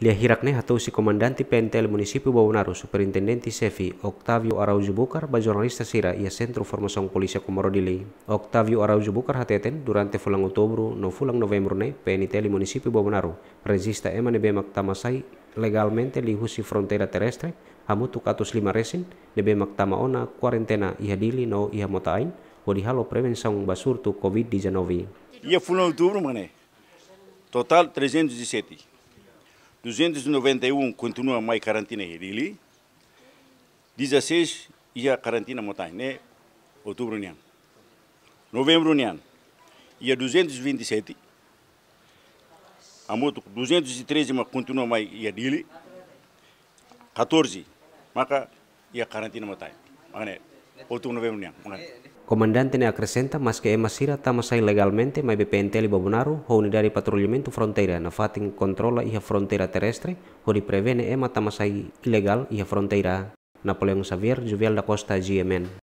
Liahirac Nehatousi, si PNT del municipio Baunaro, Superintendenti Sevi, Octavio Araujo Bukar, ba jurnalista Sira ia sentru formasi Polisia Komorodili. Octavio Araujo Bukar hateten durante fulang outubro no fulang novembro ne PNT del municipio Baunaro, emane be maktamasai legalmente lihusi frontera terrestre, hamu tukatus lima resin, nebe tamaona ona quarentena ihadili no dihalo prevensong basur tu COVID-19. Ia fulang outubro, mane, total 317. 291 continua mais quarentena Irili. 16 ia quarentena montanha, né? Outubro nian. Novembro nian. a 227. A moto 213 mas continua mais em dili. 14 e a quarentena montanha. Magné. Outubro, novembro nian. Magné. Comandante ne acrescenta mas que é masira sai ilegalmente mai BPNT Babunaru ho unidade de patrulhamento fronteira na fatin controla e a fronteira terrestre ho di prevene é sai ilegal e a fronteira Napoleon Xavier, Juvial da Costa GMN.